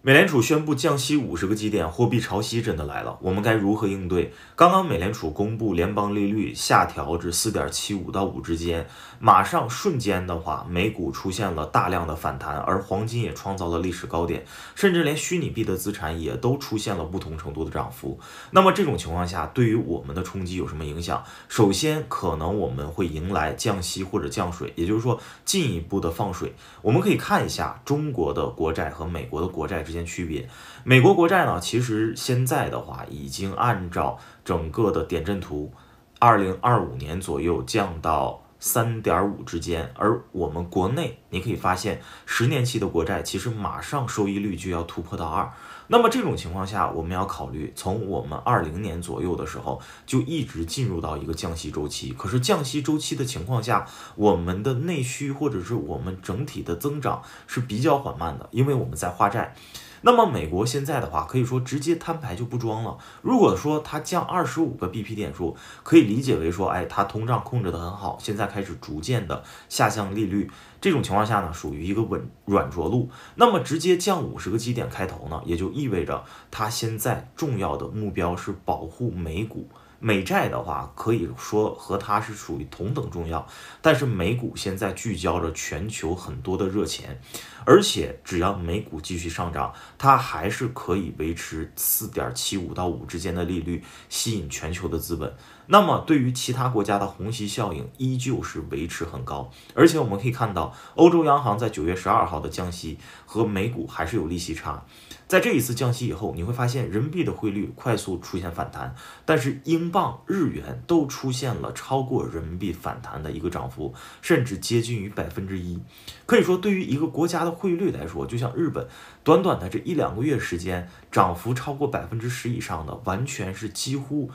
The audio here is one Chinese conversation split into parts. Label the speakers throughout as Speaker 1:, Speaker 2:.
Speaker 1: 美联储宣布降息五十个基点，货币潮汐真的来了，我们该如何应对？刚刚美联储公布联邦利率下调至四点七五到五之间，马上瞬间的话，美股出现了大量的反弹，而黄金也创造了历史高点，甚至连虚拟币的资产也都出现了不同程度的涨幅。那么这种情况下，对于我们的冲击有什么影响？首先，可能我们会迎来降息或者降水，也就是说进一步的放水。我们可以看一下中国的国债和美国的国债。之间区别，美国国债呢？其实现在的话，已经按照整个的点阵图，二零二五年左右降到。三点五之间，而我们国内你可以发现，十年期的国债其实马上收益率就要突破到二。那么这种情况下，我们要考虑从我们二零年左右的时候就一直进入到一个降息周期。可是降息周期的情况下，我们的内需或者是我们整体的增长是比较缓慢的，因为我们在化债。那么美国现在的话，可以说直接摊牌就不装了。如果说它降二十五个 BP 点数，可以理解为说，哎，它通胀控制的很好，现在开始逐渐的下降利率。这种情况下呢，属于一个稳软着陆。那么直接降五十个基点开头呢，也就意味着它现在重要的目标是保护美股。美债的话，可以说和它是属于同等重要，但是美股现在聚焦着全球很多的热钱，而且只要美股继续上涨，它还是可以维持四点七五到五之间的利率，吸引全球的资本。那么，对于其他国家的虹吸效应依旧是维持很高，而且我们可以看到，欧洲央行在九月十二号的降息和美股还是有利息差。在这一次降息以后，你会发现人民币的汇率快速出现反弹，但是英镑、日元都出现了超过人民币反弹的一个涨幅，甚至接近于百分之一。可以说，对于一个国家的汇率来说，就像日本，短短的这一两个月时间，涨幅超过百分之十以上的，完全是几乎。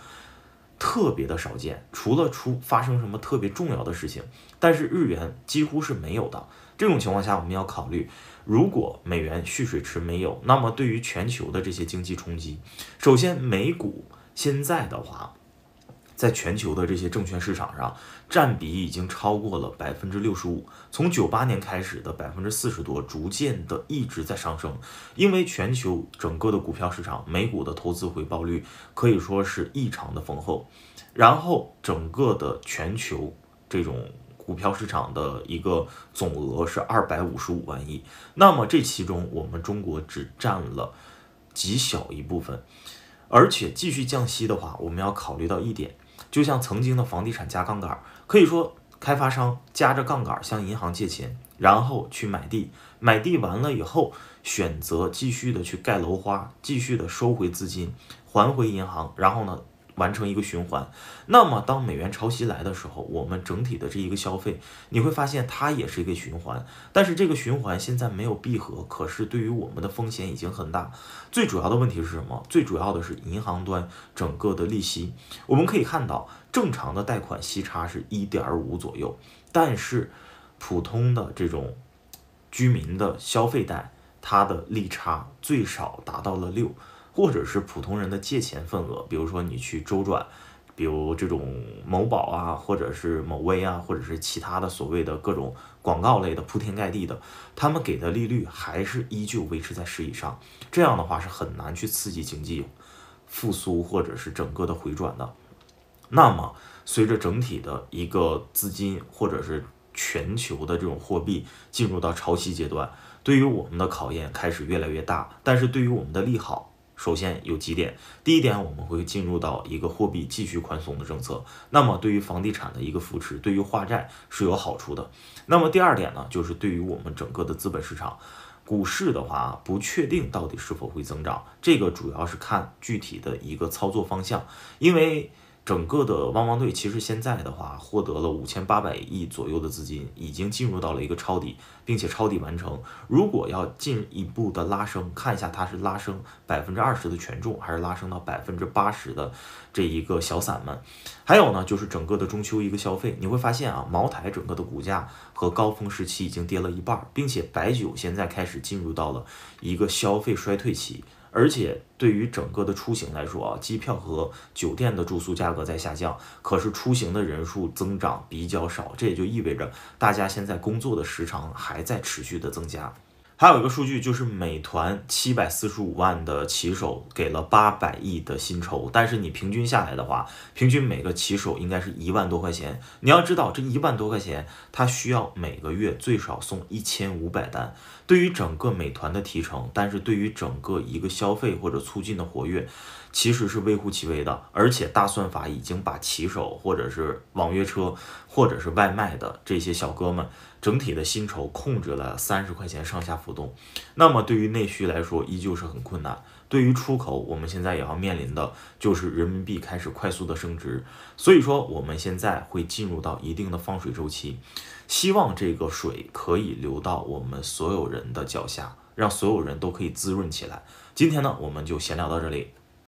Speaker 1: 特别的少见，除了出发生什么特别重要的事情，但是日元几乎是没有的。这种情况下，我们要考虑，如果美元蓄水池没有，那么对于全球的这些经济冲击，首先美股现在的话。在全球的这些证券市场上，占比已经超过了百分之六十五。从九八年开始的百分之四十多，逐渐的一直在上升。因为全球整个的股票市场，美股的投资回报率可以说是异常的丰厚。然后，整个的全球这种股票市场的一个总额是二百五十五万亿。那么这其中，我们中国只占了极小一部分。而且继续降息的话，我们要考虑到一点。就像曾经的房地产加杠杆，可以说开发商加着杠杆向银行借钱，然后去买地，买地完了以后选择继续的去盖楼花，继续的收回资金还回银行，然后呢？完成一个循环，那么当美元潮汐来的时候，我们整体的这一个消费，你会发现它也是一个循环，但是这个循环现在没有闭合，可是对于我们的风险已经很大。最主要的问题是什么？最主要的是银行端整个的利息，我们可以看到正常的贷款息差是一点五左右，但是普通的这种居民的消费贷，它的利差最少达到了六。或者是普通人的借钱份额，比如说你去周转，比如这种某宝啊，或者是某微啊，或者是其他的所谓的各种广告类的铺天盖地的，他们给的利率还是依旧维持在十以上，这样的话是很难去刺激经济复苏或者是整个的回转的。那么随着整体的一个资金或者是全球的这种货币进入到潮汐阶段，对于我们的考验开始越来越大，但是对于我们的利好。首先有几点，第一点，我们会进入到一个货币继续宽松的政策，那么对于房地产的一个扶持，对于化债是有好处的。那么第二点呢，就是对于我们整个的资本市场，股市的话，不确定到底是否会增长，这个主要是看具体的一个操作方向，因为。整个的汪汪队其实现在的话，获得了五千八百亿左右的资金，已经进入到了一个抄底，并且抄底完成。如果要进一步的拉升，看一下它是拉升百分之二十的权重，还是拉升到百分之八十的这一个小散们？还有呢，就是整个的中秋一个消费，你会发现啊，茅台整个的股价和高峰时期已经跌了一半，并且白酒现在开始进入到了一个消费衰退期。而且对于整个的出行来说啊，机票和酒店的住宿价格在下降，可是出行的人数增长比较少，这也就意味着大家现在工作的时长还在持续的增加。还有一个数据，就是美团七百四十五万的骑手给了八百亿的薪酬，但是你平均下来的话，平均每个骑手应该是一万多块钱。你要知道，这一万多块钱，他需要每个月最少送一千五百单。对于整个美团的提成，但是对于整个一个消费或者促进的活跃，其实是微乎其微的。而且大算法已经把骑手或者是网约车或者是外卖的这些小哥们。整体的薪酬控制了三十块钱上下浮动，那么对于内需来说依旧是很困难。对于出口，我们现在也要面临的就是人民币开始快速的升值，所以说我们现在会进入到一定的放水周期，希望这个水可以流到我们所有人的脚下，让所有人都可以滋润起来。今天呢，我们就闲聊到这里。